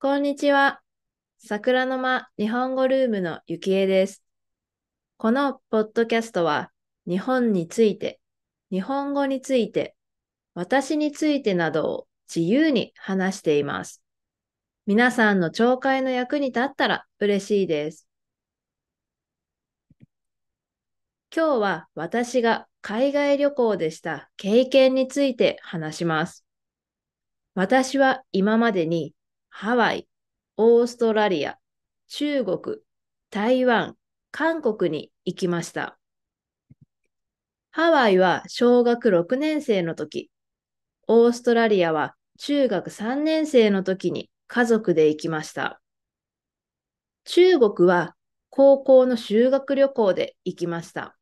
こんにちは。桜の間日本語ルームのゆきえです。このポッドキャストは日本について、日本語について、私についてなどを自由に話しています。皆さんの聴解の役に立ったら嬉しいです。今日は私が海外旅行でした経験について話します。私は今までにハワイ、オーストラリア、中国、台湾、韓国に行きました。ハワイは小学6年生の時、オーストラリアは中学3年生の時に家族で行きました。中国は高校の修学旅行で行きました。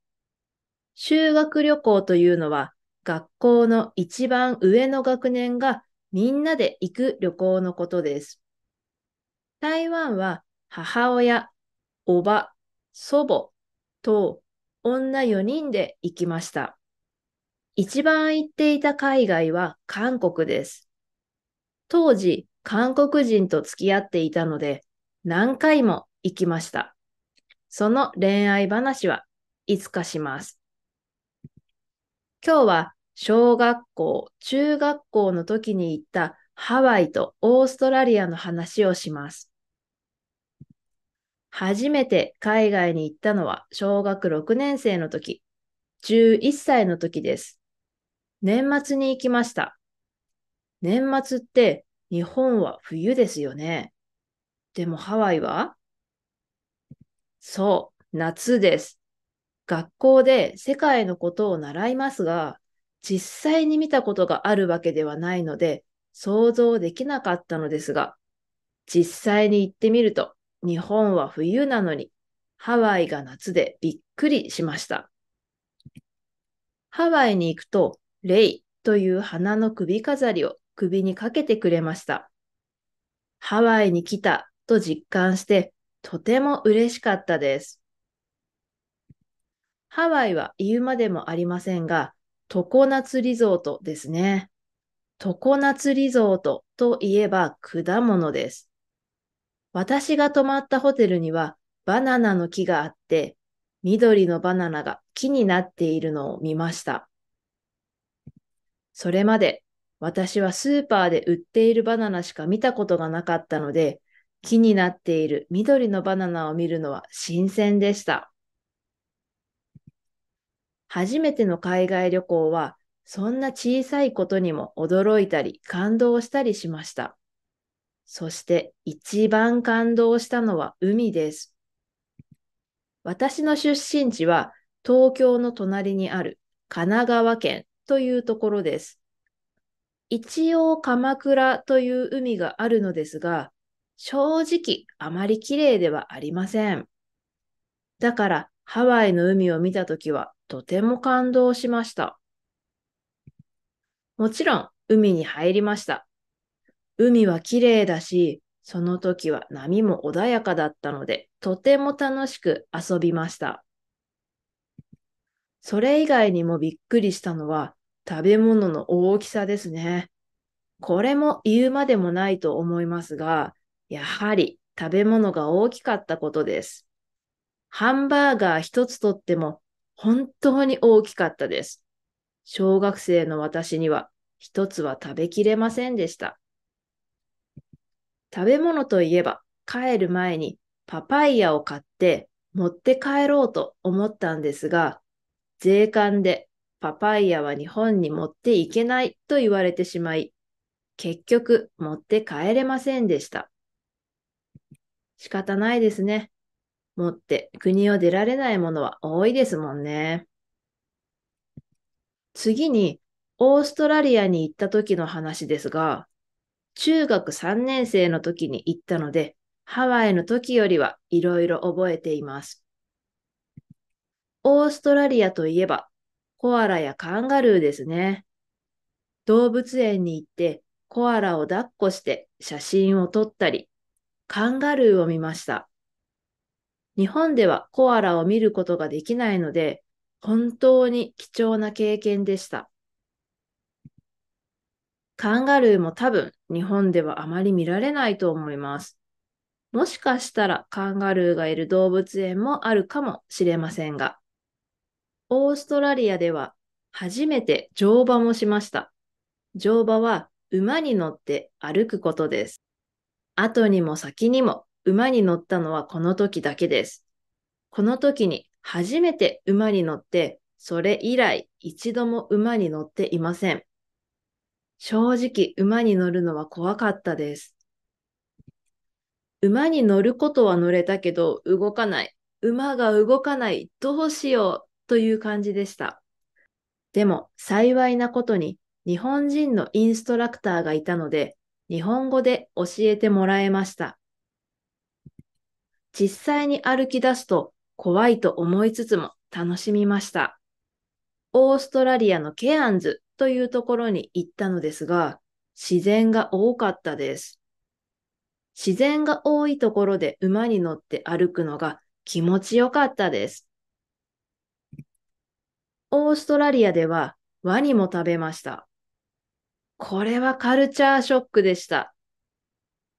修学旅行というのは学校の一番上の学年がみんなで行く旅行のことです。台湾は母親、おば、祖母と女4人で行きました。一番行っていた海外は韓国です。当時、韓国人と付き合っていたので、何回も行きました。その恋愛話はいつかします。今日は小学校、中学校の時に行ったハワイとオーストラリアの話をします。初めて海外に行ったのは小学6年生の時、11歳の時です。年末に行きました。年末って日本は冬ですよね。でもハワイはそう、夏です。学校で世界のことを習いますが、実際に見たことがあるわけではないので、想像できなかったのですが、実際に行ってみると、日本は冬なのに、ハワイが夏でびっくりしました。ハワイに行くと、レイという花の首飾りを首にかけてくれました。ハワイに来たと実感して、とても嬉しかったです。ハワイは言うまでもありませんが、常夏リゾートですね。常夏リゾートといえば果物です。私が泊まったホテルにはバナナの木があって、緑のバナナが木になっているのを見ました。それまで私はスーパーで売っているバナナしか見たことがなかったので、木になっている緑のバナナを見るのは新鮮でした。初めての海外旅行は、そんな小さいことにも驚いたり感動したりしました。そして一番感動したのは海です。私の出身地は東京の隣にある神奈川県というところです。一応鎌倉という海があるのですが、正直あまり綺麗ではありません。だからハワイの海を見たときはとても感動しました。もちろん海に入りました。海は綺麗だし、その時は波も穏やかだったので、とても楽しく遊びました。それ以外にもびっくりしたのは食べ物の大きさですね。これも言うまでもないと思いますが、やはり食べ物が大きかったことです。ハンバーガー一つとっても本当に大きかったです。小学生の私には一つは食べきれませんでした。食べ物といえば帰る前にパパイヤを買って持って帰ろうと思ったんですが、税関でパパイヤは日本に持っていけないと言われてしまい、結局持って帰れませんでした。仕方ないですね。持って国を出られないものは多いですもんね。次に、オーストラリアに行った時の話ですが、中学3年生の時に行ったので、ハワイの時よりはいろいろ覚えています。オーストラリアといえば、コアラやカンガルーですね。動物園に行ってコアラを抱っこして写真を撮ったり、カンガルーを見ました。日本ではコアラを見ることができないので、本当に貴重な経験でした。カンガルーも多分日本ではあまり見られないと思います。もしかしたらカンガルーがいる動物園もあるかもしれませんが、オーストラリアでは初めて乗馬もしました。乗馬は馬に乗って歩くことです。後にも先にも馬に乗ったのはこの時だけです。この時に初めて馬に乗って、それ以来一度も馬に乗っていません。正直馬に乗るのは怖かったです。馬に乗ることは乗れたけど動かない。馬が動かない。どうしようという感じでした。でも幸いなことに日本人のインストラクターがいたので日本語で教えてもらえました。実際に歩き出すと怖いと思いつつも楽しみました。オーストラリアのケアンズというところに行ったのですが、自然が多かったです。自然が多いところで馬に乗って歩くのが気持ちよかったです。オーストラリアではワニも食べました。これはカルチャーショックでした。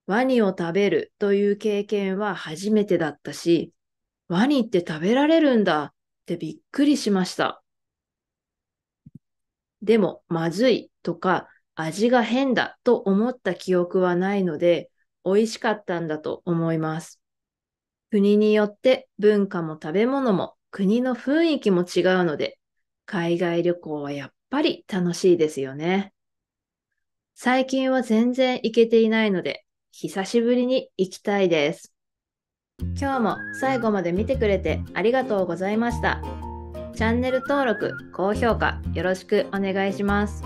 ワニを食べるという経験は初めてだったし、ワニって食べられるんだってびっくりしました。でも、まずいとか味が変だと思った記憶はないので、美味しかったんだと思います。国によって文化も食べ物も国の雰囲気も違うので、海外旅行はやっぱり楽しいですよね。最近は全然行けていないので、久しぶりに行きたいです。今日も最後まで見てくれてありがとうございました。チャンネル登録、高評価よろしくお願いします。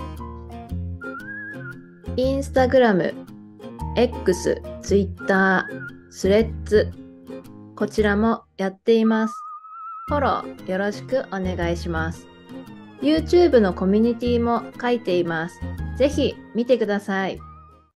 インスタグラム、X、Twitter、スレッズ、こちらもやっています。フォローよろしくお願いします。YouTube のコミュニティも書いています。ぜひ見てください。